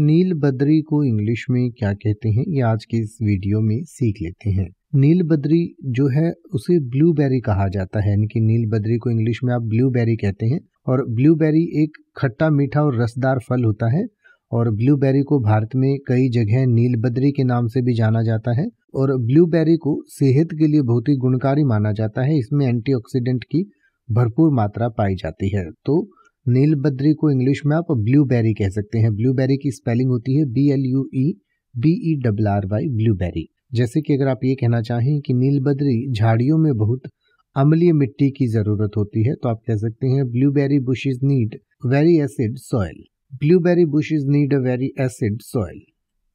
नील बद्री को इंग्लिश में क्या कहते हैं ये आज के इस वीडियो में सीख लेते हैं नील बद्री जो है उसे ब्लूबेरी कहा जाता है यानी कि नील बद्री को इंग्लिश में आप ब्लूबेरी कहते हैं और ब्लूबेरी एक खट्टा मीठा और रसदार फल होता है और ब्लूबेरी को भारत में कई जगह नील बद्री के नाम से भी जाना जाता है और ब्लूबेरी को सेहत के लिए बहुत ही गुणकारी माना जाता है इसमें एंटीऑक्सीडेंट की भरपूर मात्रा पाई जाती है तो नील बद्री को इंग्लिश में आप ब्लूबेरी कह सकते हैं ब्लूबेरी की स्पेलिंग होती है B L U E B E double R Y blueberry जैसे कि अगर आप ये कहना चाहें कि नील बद्री झाड़ियों में बहुत अम्लीय मिट्टी की ज़रूरत होती है तो आप कह सकते हैं blueberry bushes need very acid soil blueberry bushes need a very acid soil